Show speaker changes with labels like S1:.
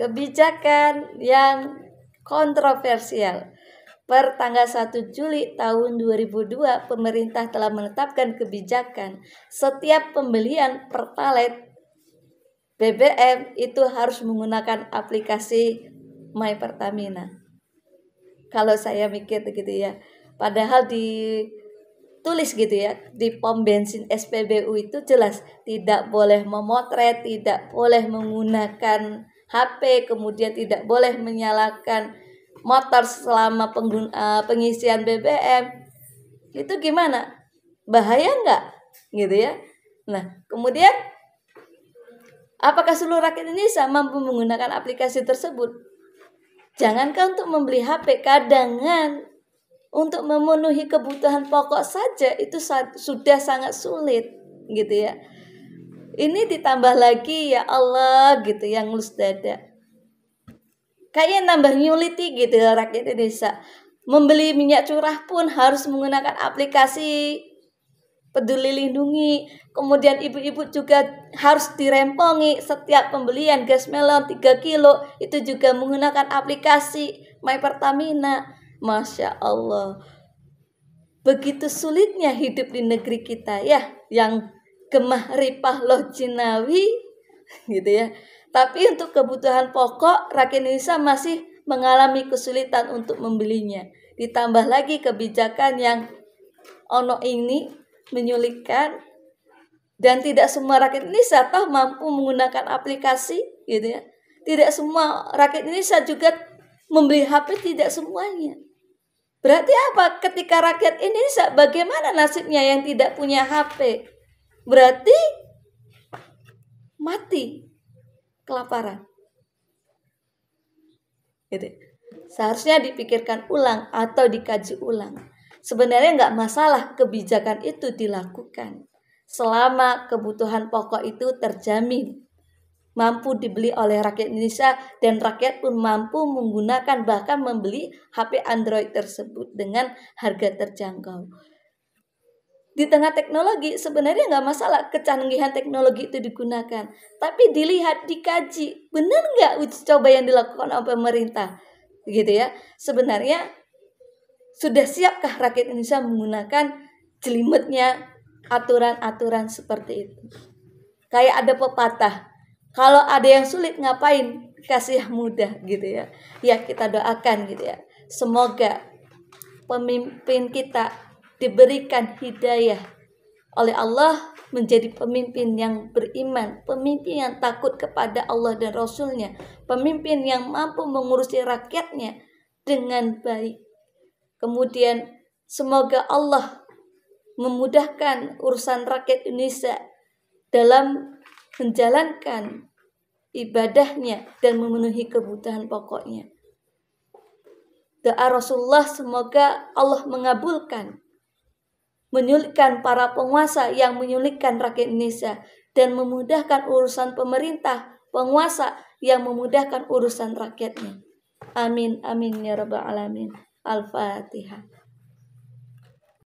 S1: kebijakan yang kontroversial. Per tanggal 1 Juli tahun 2002, pemerintah telah menetapkan kebijakan setiap pembelian pertalite BBM itu harus menggunakan aplikasi My Pertamina. Kalau saya mikir begitu ya, padahal di tulis gitu ya di pom bensin SPBU itu jelas tidak boleh memotret, tidak boleh menggunakan HP, kemudian tidak boleh menyalakan motor selama pengguna eh, pengisian BBM. Itu gimana? Bahaya nggak? Gitu ya. Nah, kemudian apakah seluruh rakyat Indonesia mampu menggunakan aplikasi tersebut? Jangankan untuk membeli HP, kadangan untuk memenuhi kebutuhan pokok saja itu sudah sangat sulit gitu ya. Ini ditambah lagi ya Allah gitu yang ngelus dada. Kayaknya nambah nyuliti gitu rakyat Indonesia. Membeli minyak curah pun harus menggunakan aplikasi peduli lindungi. Kemudian ibu-ibu juga harus dirempongi setiap pembelian gas melon 3 kilo itu juga menggunakan aplikasi My Pertamina. Masya Allah. Begitu sulitnya hidup di negeri kita ya yang ripah loh Cinawi gitu ya. Tapi untuk kebutuhan pokok rakyat Indonesia masih mengalami kesulitan untuk membelinya. Ditambah lagi kebijakan yang ono ini menyulitkan dan tidak semua rakyat Indonesia tahu mampu menggunakan aplikasi gitu ya. Tidak semua rakyat Indonesia juga membeli HP tidak semuanya. Berarti apa? Ketika rakyat Indonesia bagaimana nasibnya yang tidak punya HP? berarti mati kelaparan. Gitu. Seharusnya dipikirkan ulang atau dikaji ulang. Sebenarnya nggak masalah kebijakan itu dilakukan selama kebutuhan pokok itu terjamin mampu dibeli oleh rakyat Indonesia dan rakyat pun mampu menggunakan bahkan membeli HP Android tersebut dengan harga terjangkau di tengah teknologi sebenarnya nggak masalah kecanggihan teknologi itu digunakan tapi dilihat dikaji benar nggak uji coba yang dilakukan oleh pemerintah gitu ya sebenarnya sudah siapkah rakyat Indonesia menggunakan jelimetnya aturan-aturan seperti itu kayak ada pepatah kalau ada yang sulit ngapain kasih mudah gitu ya ya kita doakan gitu ya semoga pemimpin kita diberikan hidayah oleh Allah menjadi pemimpin yang beriman, pemimpin yang takut kepada Allah dan Rasulnya, pemimpin yang mampu mengurusi rakyatnya dengan baik. Kemudian semoga Allah memudahkan urusan rakyat Indonesia dalam menjalankan ibadahnya dan memenuhi kebutuhan pokoknya. Doa Rasulullah semoga Allah mengabulkan menyulitkan para penguasa yang menyulitkan rakyat Indonesia, dan memudahkan urusan pemerintah, penguasa yang memudahkan urusan rakyatnya. Amin, amin ya Rabbal 'Alamin. Al-Fatihah.